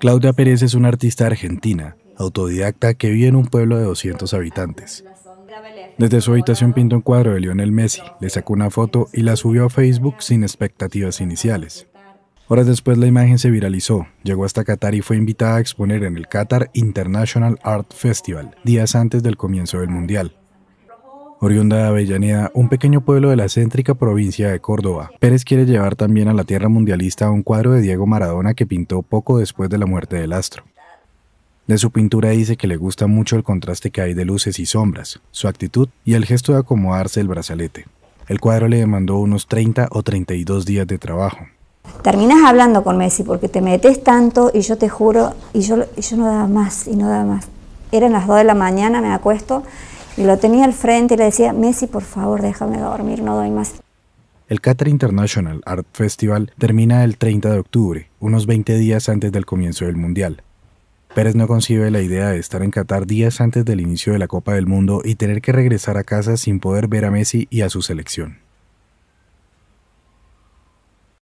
Claudia Pérez es una artista argentina, autodidacta que vive en un pueblo de 200 habitantes. Desde su habitación pintó un cuadro de Lionel Messi, le sacó una foto y la subió a Facebook sin expectativas iniciales. Horas después la imagen se viralizó, llegó hasta Qatar y fue invitada a exponer en el Qatar International Art Festival, días antes del comienzo del Mundial oriunda de Avellaneda, un pequeño pueblo de la céntrica provincia de Córdoba. Pérez quiere llevar también a la tierra mundialista un cuadro de Diego Maradona que pintó poco después de la muerte del astro. De su pintura dice que le gusta mucho el contraste que hay de luces y sombras, su actitud y el gesto de acomodarse el brazalete. El cuadro le demandó unos 30 o 32 días de trabajo. Terminas hablando con Messi porque te metes tanto y yo te juro, y yo, yo no daba más, y no daba más. Eran las 2 de la mañana, me acuesto, y lo tenía al frente y le decía, Messi, por favor, déjame dormir, no doy más. El Qatar International Art Festival termina el 30 de octubre, unos 20 días antes del comienzo del Mundial. Pérez no concibe la idea de estar en Qatar días antes del inicio de la Copa del Mundo y tener que regresar a casa sin poder ver a Messi y a su selección.